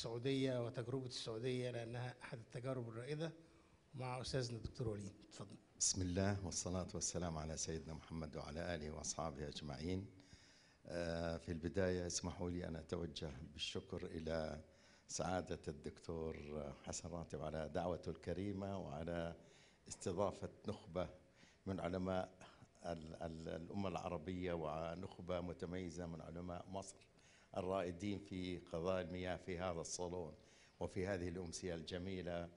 السعوديه وتجربه السعوديه لانها احد التجارب الرائده مع استاذنا الدكتور وليد اتفضل بسم الله والصلاه والسلام على سيدنا محمد وعلى اله واصحابه اجمعين آه، في البدايه اسمحوا لي ان اتوجه بالشكر الى سعاده الدكتور حسن راتب على دعوته الكريمه وعلى استضافه نخبه من علماء الامه العربيه ونخبه متميزه من علماء مصر الرائدين في قضاء المياه في هذا الصالون وفي هذه الأمسية الجميلة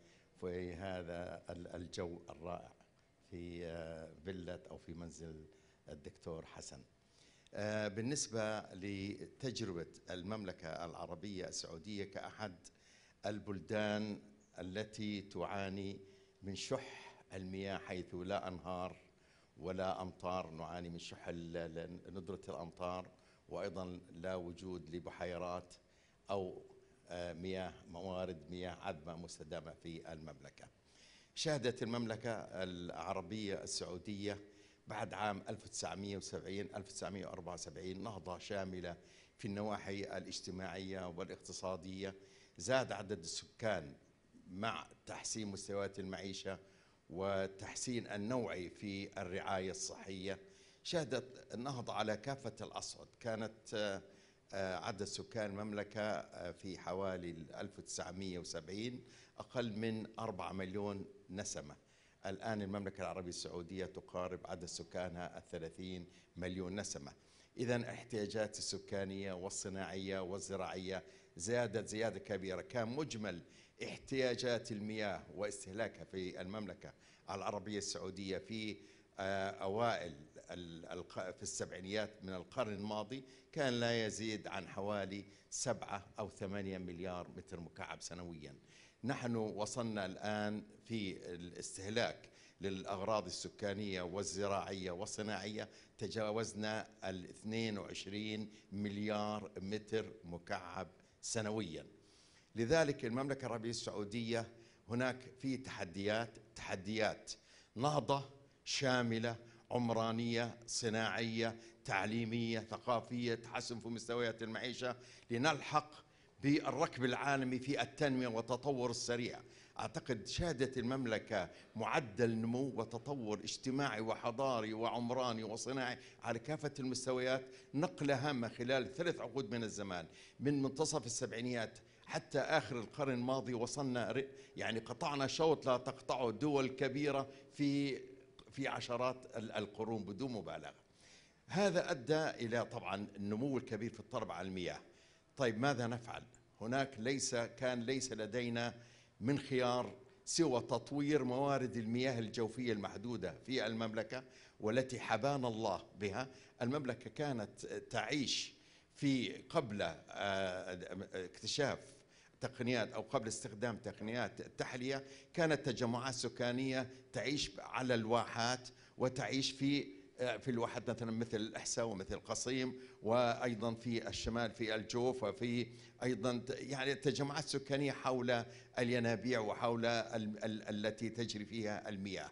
في هذا الجو الرائع في آه، فيلة أو في منزل الدكتور حسن آه، بالنسبة لتجربة المملكة العربية السعودية كأحد البلدان التي تعاني من شح المياه حيث لا أنهار ولا أمطار نعاني من شح ندرة الأمطار وايضا لا وجود لبحيرات او آه، مياه موارد مياه عذبه مستدامه في المملكه. شهدت المملكه العربيه السعوديه بعد عام 1970 1974 نهضه شامله في النواحي الاجتماعيه والاقتصاديه زاد عدد السكان مع تحسين مستويات المعيشه وتحسين النوعي في الرعايه الصحيه شهدت النهضة على كافة الأصعد كانت آه، آه، عدد سكان المملكة آه، في حوالي 1970 أقل من 4 مليون نسمة الآن المملكة العربية السعودية تقارب عدد سكانها 30 مليون نسمة إذا احتياجات السكانية والصناعية والزراعية زادت زيادة كبيرة كان مجمل احتياجات المياه واستهلاكها في المملكة العربية السعودية في أوائل في السبعينيات من القرن الماضي كان لا يزيد عن حوالي سبعة أو ثمانية مليار متر مكعب سنويا نحن وصلنا الآن في الاستهلاك للأغراض السكانية والزراعية والصناعية تجاوزنا ال 22 مليار متر مكعب سنويا لذلك المملكة العربية السعودية هناك في تحديات تحديات نهضة شاملة عمرانية صناعية تعليمية ثقافية تحسن في مستويات المعيشة لنلحق بالركب العالمي في التنمية والتطور السريع أعتقد شهدت المملكة معدل نمو وتطور اجتماعي وحضاري وعمراني وصناعي على كافة المستويات نقلة هامة خلال ثلاث عقود من الزمان من منتصف السبعينيات حتى آخر القرن الماضي وصلنا يعني قطعنا شوط لا تقطعه دول كبيرة في في عشرات القرون بدون مبالغه هذا أدى إلى طبعا النمو الكبير في الطلب على المياه طيب ماذا نفعل؟ هناك ليس كان ليس لدينا من خيار سوى تطوير موارد المياه الجوفية المحدودة في المملكة والتي حبانا الله بها المملكة كانت تعيش في قبل آه، اكتشاف تقنيات او قبل استخدام تقنيات التحليه كانت تجمعات سكانيه تعيش على الواحات وتعيش في في الواحات مثلا مثل الاحساء ومثل القصيم وايضا في الشمال في الجوف وفي ايضا يعني تجمعات سكانيه حول الينابيع وحول ال ال التي تجري فيها المياه.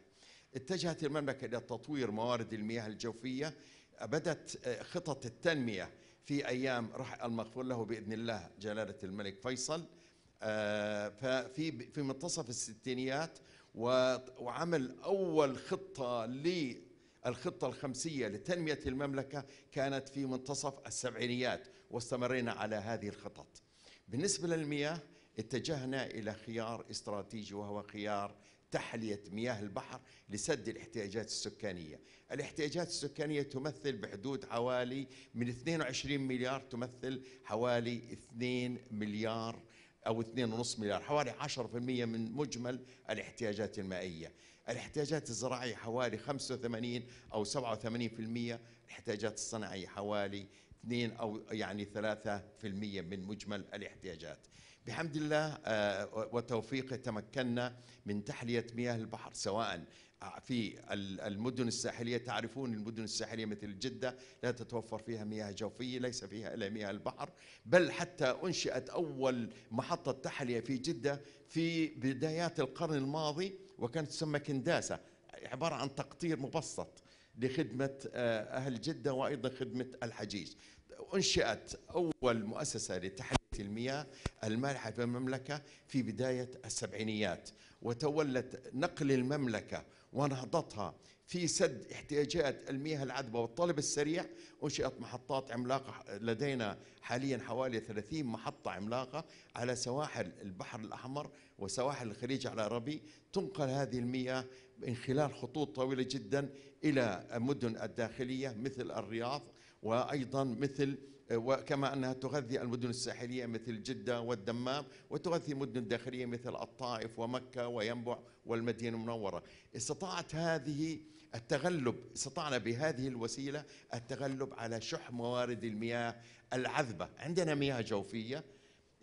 اتجهت المملكه الى تطوير موارد المياه الجوفيه بدات خطط التنميه في أيام راح المغفور له بإذن الله جلالة الملك فيصل آه، ففي في منتصف الستينيات وعمل أول خطة للخطة الخمسية لتنمية المملكة كانت في منتصف السبعينيات واستمرينا على هذه الخطط بالنسبة للمياه اتجهنا إلى خيار استراتيجي وهو خيار تحلية مياه البحر لسد الاحتياجات السكانية الاحتياجات السكانية تمثل بحدود حوالي من 22 مليار تمثل حوالي 2 مليار أو 2.5 مليار حوالي 10% من مجمل الاحتياجات المائية الاحتياجات الزراعية حوالي 85 أو 87% الاحتياجات الصناعية حوالي 2 أو يعني 3% من مجمل الاحتياجات بحمد الله آه، وتوفيقه تمكنا من تحلية مياه البحر سواء آه، في المدن الساحلية تعرفون المدن الساحلية مثل جدة لا تتوفر فيها مياه جوفية ليس فيها إلا مياه البحر بل حتى أنشئت أول محطة تحلية في جدة في بدايات القرن الماضي وكانت تسمى كنداسة عبارة عن تقطير مبسط لخدمة آه، أهل جدة وأيضا خدمة الحجيج أنشئت أول مؤسسة لتحلية المياه المالحة في المملكة في بداية السبعينيات وتولت نقل المملكة ونهضتها في سد احتياجات المياه العذبة والطلب السريع أنشئت محطات عملاقة لدينا حاليا حوالي 30 محطة عملاقة على سواحل البحر الأحمر وسواحل الخليج العربي تنقل هذه المياه من خلال خطوط طويلة جدا إلى مدن الداخلية مثل الرياض وأيضا مثل وكما أنها تغذي المدن الساحلية مثل جدة والدمام وتغذي مدن الداخلية مثل الطائف ومكة وينبع والمدينة المنورة استطاعت هذه التغلب استطعنا بهذه الوسيلة التغلب على شح موارد المياه العذبة عندنا مياه جوفية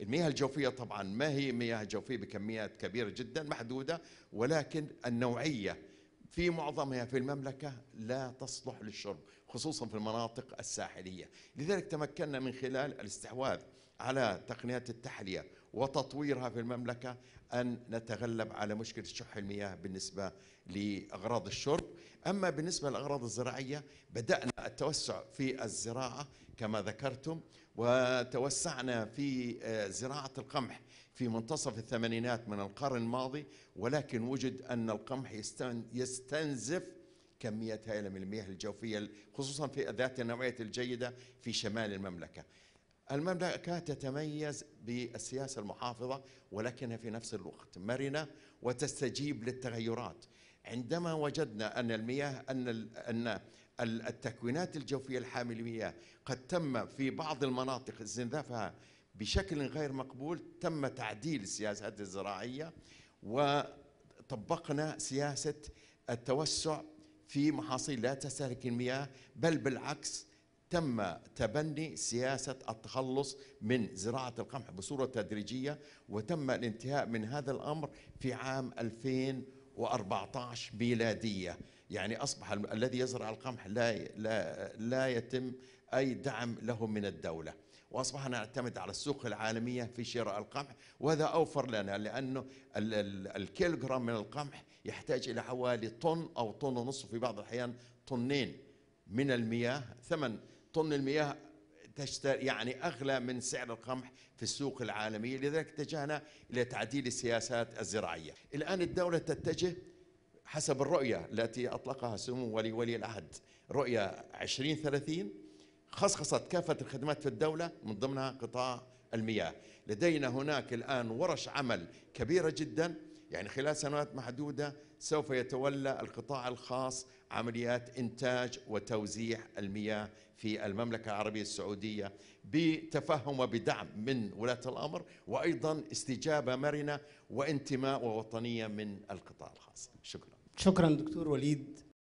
المياه الجوفية طبعا ما هي مياه جوفية بكميات كبيرة جدا محدودة ولكن النوعية في معظمها في المملكة لا تصلح للشرب خصوصا في المناطق الساحلية لذلك تمكنا من خلال الاستحواذ على تقنيات التحلية وتطويرها في المملكة أن نتغلب على مشكلة شح المياه بالنسبة لأغراض الشرب أما بالنسبة للأغراض الزراعية بدأنا التوسع في الزراعة كما ذكرتم وتوسعنا في آه، زراعة القمح في منتصف الثمانينات من القرن الماضي ولكن وجد أن القمح يستنزف كميات هائلة من المياه الجوفية خصوصا في ذات النوعية الجيدة في شمال المملكة المملكة تتميز بالسياسة المحافظة ولكنها في نفس الوقت مرنة وتستجيب للتغيرات عندما وجدنا أن المياه أن أن التكوينات الجوفية الحاملة للمياه قد تم في بعض المناطق استنزافها بشكل غير مقبول تم تعديل السياسات الزراعية وطبقنا سياسة التوسع في محاصيل لا تستهلك المياه بل بالعكس تم تبني سياسة التخلص من زراعة القمح بصورة تدريجية وتم الانتهاء من هذا الأمر في عام 2014 ميلادية يعني أصبح الذي يزرع القمح لا, لا, لا يتم أي دعم له من الدولة واصبحنا نعتمد على السوق العالميه في شراء القمح وهذا اوفر لنا لانه الكيلوغرام من القمح يحتاج الى حوالي طن او طن ونصف في بعض الاحيان طنين من المياه ثمن طن المياه يعني أغلى من سعر القمح في السوق العالمية لذلك اتجهنا إلى تعديل السياسات الزراعية الآن الدولة تتجه حسب الرؤية التي أطلقها سمو ولي ولي العهد رؤية 2030 خصخصت كافة الخدمات في الدولة من ضمنها قطاع المياه لدينا هناك الآن ورش عمل كبيرة جدا يعني خلال سنوات محدودة سوف يتولى القطاع الخاص عمليات إنتاج وتوزيع المياه في المملكة العربية السعودية بتفهم وبدعم من ولاة الأمر وأيضا استجابة مرنة وانتماء ووطنية من القطاع الخاص شكرا شكرا دكتور وليد